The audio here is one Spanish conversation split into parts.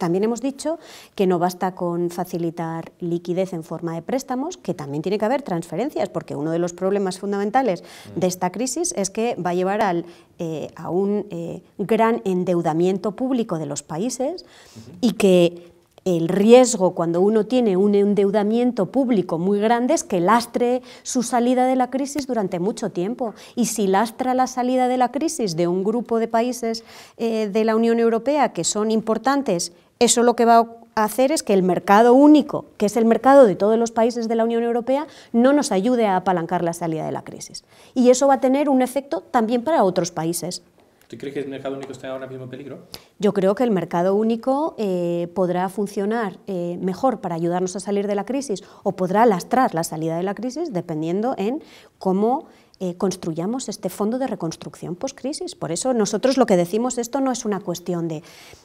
También hemos dicho que no basta con facilitar liquidez en forma de préstamos, que también tiene que haber transferencias, porque uno de los problemas fundamentales mm. de esta crisis es que va a llevar al, eh, a un eh, gran endeudamiento público de los países y que el riesgo cuando uno tiene un endeudamiento público muy grande es que lastre su salida de la crisis durante mucho tiempo. Y si lastra la salida de la crisis de un grupo de países eh, de la Unión Europea que son importantes eso lo que va a hacer es que el mercado único, que es el mercado de todos los países de la Unión Europea, no nos ayude a apalancar la salida de la crisis. Y eso va a tener un efecto también para otros países. ¿Tú crees que el mercado único está ahora mismo en peligro? Yo creo que el mercado único eh, podrá funcionar eh, mejor para ayudarnos a salir de la crisis o podrá lastrar la salida de la crisis dependiendo en cómo eh, construyamos este fondo de reconstrucción post-crisis. Por eso nosotros lo que decimos, esto no es una cuestión de,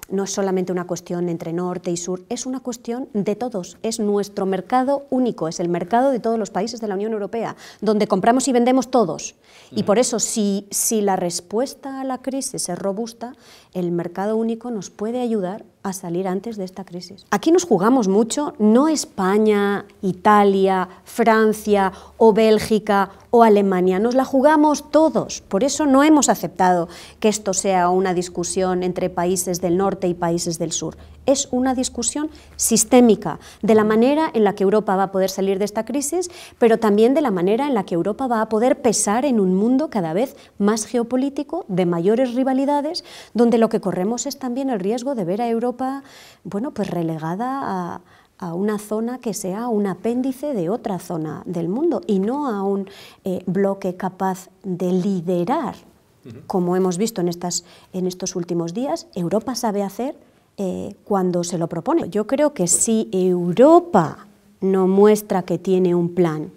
no es solamente una cuestión entre norte y sur, es una cuestión de todos, es nuestro mercado único, es el mercado de todos los países de la Unión Europea, donde compramos y vendemos todos. Y por eso, si la respuesta a la crisis es robusta, el mercado único nos puede ayudar a salir antes de esta crisis. Aquí nos jugamos mucho, no España, Italia, Francia o Bélgica o Alemania, nos la jugamos todos. Por eso no hemos aceptado que esto sea una discusión entre países del norte y países del sur. Es una discusión sistémica de la manera en la que Europa va a poder salir de esta crisis, pero también de la manera en la que Europa va a poder pesar en un mundo cada vez más geopolítico, de mayores rivalidades, donde lo que corremos es también el riesgo de ver a Europa Europa, bueno, pues relegada a, una zona que sea un apéndice de otra zona del mundo y no a un eh, bloque capaz de liderar, como hemos visto en, estas, en estos últimos días, Europa sabe hacer eh, cuando se lo propone. Yo creo que si Europa no muestra que tiene un plan,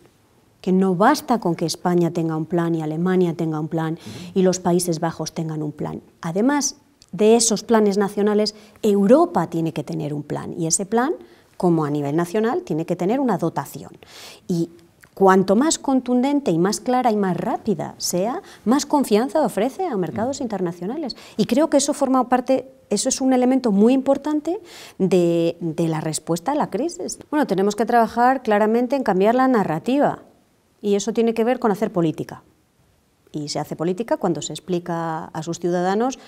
que no basta con que España tenga un plan y Alemania tenga un plan y los Países Bajos tengan un plan. Además, de esos planes nacionales, Europa tiene que tener un plan y ese plan, como a nivel nacional, tiene que tener una dotación. Y cuanto más contundente y más clara y más rápida sea, más confianza ofrece a mercados mm. internacionales. Y creo que eso forma parte, eso es un elemento muy importante de, la respuesta a la crisis. Bueno, tenemos que trabajar claramente en cambiar la narrativa y eso tiene que ver con hacer política. Y se hace política cuando se explica a sus ciudadanos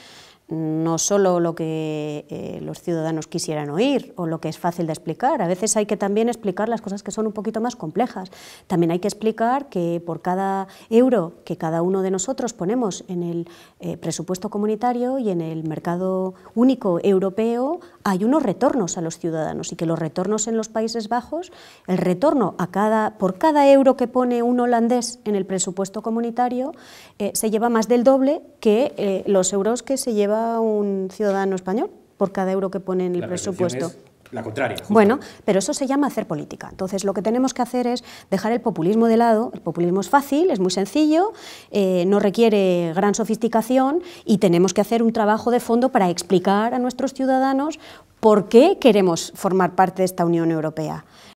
no solo lo que eh, los ciudadanos quisieran oír o lo que es fácil de explicar. A veces hay que también explicar las cosas que son un poquito más complejas. También hay que explicar que por cada euro que cada uno de nosotros ponemos en el eh, presupuesto comunitario y en el mercado único europeo, hay unos retornos a los ciudadanos y que los retornos en los Países Bajos, el retorno a cada, por cada euro que pone un holandés en el presupuesto comunitario, eh, se lleva más del doble que los euros que se lleva un ciudadano español por cada euro que pone en el presupuesto. la contraria. Bueno, pero eso se llama hacer política. Entonces, lo que tenemos que hacer es dejar el populismo de lado. El populismo es fácil, es muy sencillo, eh, no requiere gran sofisticación y tenemos que hacer un trabajo de fondo para explicar a nuestros ciudadanos por qué queremos formar parte de esta Unión Europea.